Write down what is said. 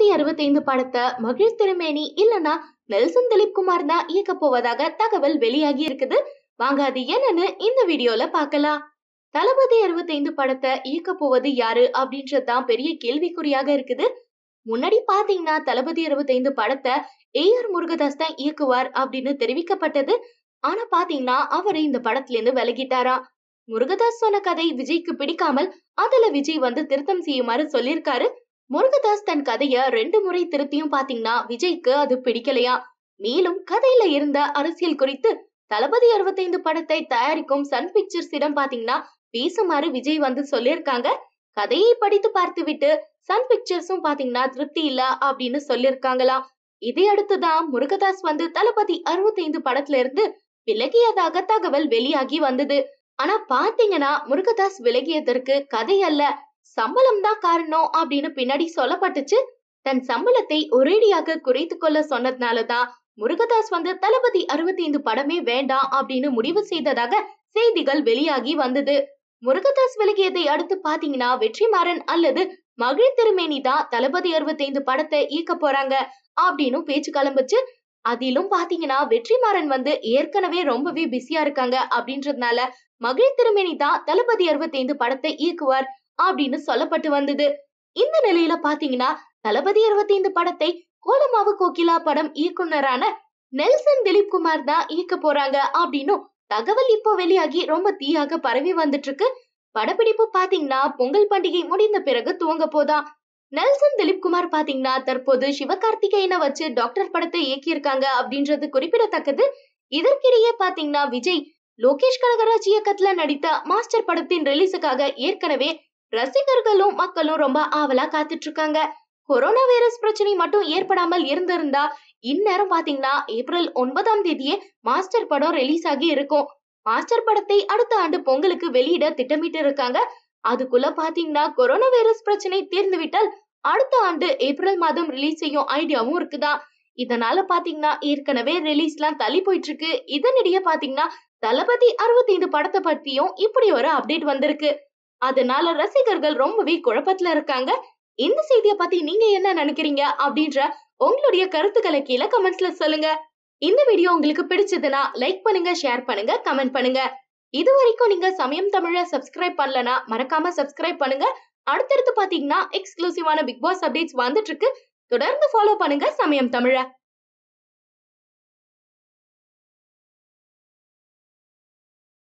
நூத்தி அறுபத்தைந்து படத்தை மகிழ் திருமேனி இல்லனா நெல்சன் திலீப் குமார் தான் இயக்க போவதாக தகவல் வெளியாகி இருக்குது வாங்க அது என்னன்னு இந்த வீடியோல பார்க்கலாம் தளபதி அறுபத்தைந்து படத்தை இயக்க போவது யாரு அப்படின்றது பெரிய கேள்விக்குறியாக இருக்குது முன்னாடி பாத்தீங்கன்னா தளபதி அறுபத்தைந்து படத்தை ஏ ஆர் முருகதாஸ் தான் இயக்குவார் அப்படின்னு தெரிவிக்கப்பட்டது ஆனா பாத்தீங்கன்னா அவரு இந்த படத்துல இருந்து விலகிட்டாரா முருகதாஸ் சொன்ன கதை விஜய்க்கு பிடிக்காமல் அதுல விஜய் வந்து திருத்தம் செய்யுமாறு சொல்லியிருக்காரு முருகதாஸ் தன் கதைய ரெண்டு முறை திருத்தியும் பாத்தீங்கன்னா விஜய்க்கு அது பிடிக்கலையா மேலும் கதையில இருந்த அரசியல் குறித்து தளபதி அறுபத்தைந்து படத்தை தயாரிக்கும் சன் பிக்சர்ஸ் இடம் பாத்தீங்கன்னா பேசுமாறு விஜய் வந்து சொல்லியிருக்காங்க கதையை படித்து பார்த்து விட்டு சன் பிக்சர்ஸும் பாத்தீங்கன்னா திருப்தி இல்ல அப்படின்னு சொல்லியிருக்காங்களாம் இதை அடுத்துதான் முருகதாஸ் வந்து தளபதி அறுபத்தைந்து படத்துல இருந்து விலகியதாக தகவல் வெளியாகி வந்தது ஆனா பாத்தீங்கன்னா முருகதாஸ் விலகியதற்கு கதை அல்ல சம்பளம் தான் காரணம் அப்படின்னு பின்னாடி சொல்லப்பட்டுச்சு தன் சம்பளத்தை ஒரேடியாக குறைத்து கொள்ள சொன்னதுனாலதான் முருகதாஸ் வந்து தளபதி அறுபத்தி ஐந்து படமே வேண்டாம் அப்படின்னு முடிவு செய்ததாக செய்திகள் வெளியாகி வந்தது முருகதாஸ் விலகியதை அடுத்து பாத்தீங்கன்னா வெற்றிமாறன் அல்லது மகிழ் திருமேனி தான் தளபதி ஐந்து படத்தை ஈக்க போறாங்க அப்படின்னு பேச்சு கிளம்புச்சு அதிலும் பாத்தீங்கன்னா வெற்றிமாறன் வந்து ஏற்கனவே ரொம்பவே பிஸியா இருக்காங்க அப்படின்றதுனால மகிழ் திருமேனி தான் தளபதி அறுபத்தி ஐந்து படத்தை இயக்குவார் அப்படின்னு சொல்லப்பட்டு வந்தது இந்த நிலையில பாத்தீங்கன்னா தளபதி இருபத்தி ஐந்து படத்தை கோலமாவு கோகிலா படம் இயக்குனரான நெல்சன் திலீப் குமார் தான் இயக்க போறாங்க அப்படின்னு தகவல் இப்போ வெளியாகி ரொம்ப தீயாக பரவி வந்துட்டு இருக்கு படப்பிடிப்பு பாத்தீங்கன்னா பொங்கல் பண்டிகை முடிந்த பிறகு துவங்க போதான் நெல்சன் திலீப் குமார் பாத்தீங்கன்னா தற்போது சிவகார்த்திகேயனை வச்சு டாக்டர் படத்தை இயக்கியிருக்காங்க அப்படின்றது குறிப்பிடத்தக்கது இதற்கிடையே பாத்தீங்கன்னா விஜய் லோகேஷ் கனகராஜ் இயக்கத்துல நடித்த மாஸ்டர் படத்தின் ரிலீஸுக்காக ஏற்கனவே ரசிகர்களும் மக்களும் ரொம்ப ஆவலா காத்துட்டு இருக்காங்க கொரோனா வைரஸ் பிரச்சனை மட்டும் ஏற்படாமல் இருந்திருந்தா இந்நேரம் பாத்தீங்கன்னா ஏப்ரல் ஒன்பதாம் தேதியே மாஸ்டர் படம் ரிலீஸ் ஆகி இருக்கும் மாஸ்டர் படத்தை அடுத்த ஆண்டு பொங்கலுக்கு வெளியிட திட்டமிட்டு இருக்காங்க அதுக்குள்ள பாத்தீங்கன்னா கொரோனா வைரஸ் பிரச்சனை தீர்ந்து விட்டால் அடுத்த ஆண்டு ஏப்ரல் மாதம் ரிலீஸ் செய்யும் ஐடியாவும் இருக்குதா இதனால பாத்தீங்கன்னா ஏற்கனவே ரிலீஸ் எல்லாம் தள்ளி போயிட்டு இருக்கு இதனிடையே பாத்தீங்கன்னா தளபதி அறுபத்தி ஐந்து படத்தை பத்தியும் இப்படி ஒரு அப்டேட் வந்திருக்கு அதனால ரசிகர்கள் ரொம்பவே குழப்பத்துல இருக்காங்க இந்த செய்தியை பத்தி நீங்க என்ன நினைக்கிறீங்க அப்படின்ற உங்களுடைய கருத்துக்களை கீழே கமெண்ட்ஸ்ல சொல்லுங்க இந்த வீடியோ உங்களுக்கு பிடிச்சதுன்னா லைக் பண்ணுங்க ஷேர் பண்ணுங்க கமெண்ட் பண்ணுங்க இது வரைக்கும் நீங்க சமயம் தமிழ சப்ஸ்கிரைப் பண்ணலனா மறக்காம சப்ஸ்கிரைப் பண்ணுங்க அடுத்தடுத்து பாத்தீங்கன்னா எக்ஸ்க்ளூசிவான பிக் பாஸ் அப்டேட்ஸ் வந்துட்டு இருக்கு தொடர்ந்து ஃபாலோ பண்ணுங்க சமயம் தமிழ